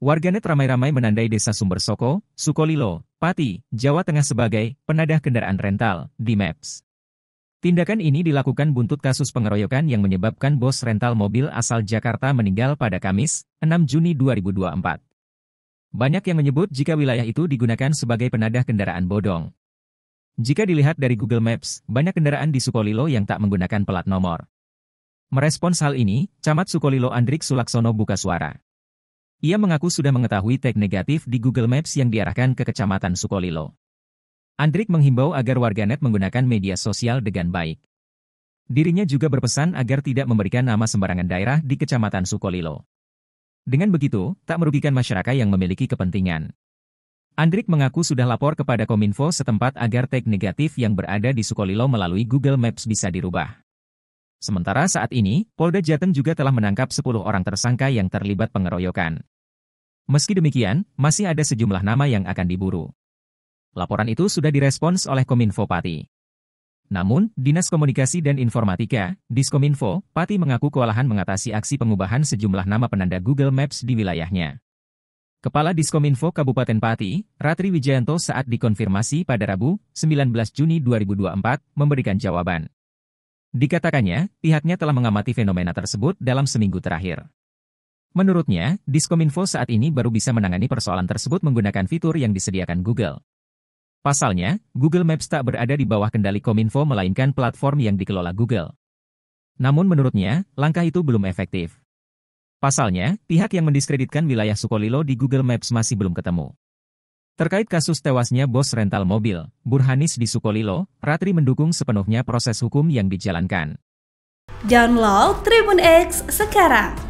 Warganet ramai-ramai menandai desa Sumber Soko, Sukolilo, Pati, Jawa Tengah sebagai penadah kendaraan rental di Maps. Tindakan ini dilakukan buntut kasus pengeroyokan yang menyebabkan bos rental mobil asal Jakarta meninggal pada Kamis, 6 Juni 2024. Banyak yang menyebut jika wilayah itu digunakan sebagai penadah kendaraan bodong. Jika dilihat dari Google Maps, banyak kendaraan di Sukolilo yang tak menggunakan pelat nomor. Merespons hal ini, Camat Sukolilo Andrik Sulaksono buka suara. Ia mengaku sudah mengetahui tag negatif di Google Maps yang diarahkan ke Kecamatan Sukolilo. Andrik menghimbau agar warganet menggunakan media sosial dengan baik. Dirinya juga berpesan agar tidak memberikan nama sembarangan daerah di Kecamatan Sukolilo. Dengan begitu, tak merugikan masyarakat yang memiliki kepentingan. Andrik mengaku sudah lapor kepada Kominfo setempat agar tag negatif yang berada di Sukolilo melalui Google Maps bisa dirubah. Sementara saat ini, Polda Jateng juga telah menangkap 10 orang tersangka yang terlibat pengeroyokan. Meski demikian, masih ada sejumlah nama yang akan diburu. Laporan itu sudah direspons oleh Kominfo Pati. Namun, Dinas Komunikasi dan Informatika, Diskominfo, Pati mengaku kewalahan mengatasi aksi pengubahan sejumlah nama penanda Google Maps di wilayahnya. Kepala Diskominfo Kabupaten Pati, Ratri Wijayanto saat dikonfirmasi pada Rabu, 19 Juni 2024, memberikan jawaban. Dikatakannya, pihaknya telah mengamati fenomena tersebut dalam seminggu terakhir. Menurutnya, Diskominfo saat ini baru bisa menangani persoalan tersebut menggunakan fitur yang disediakan Google. Pasalnya, Google Maps tak berada di bawah kendali Kominfo melainkan platform yang dikelola Google. Namun menurutnya, langkah itu belum efektif. Pasalnya, pihak yang mendiskreditkan wilayah Sukolilo di Google Maps masih belum ketemu. Terkait kasus tewasnya bos rental mobil, Burhanis di Sukolilo, Ratri mendukung sepenuhnya proses hukum yang dijalankan. Download Tribun X sekarang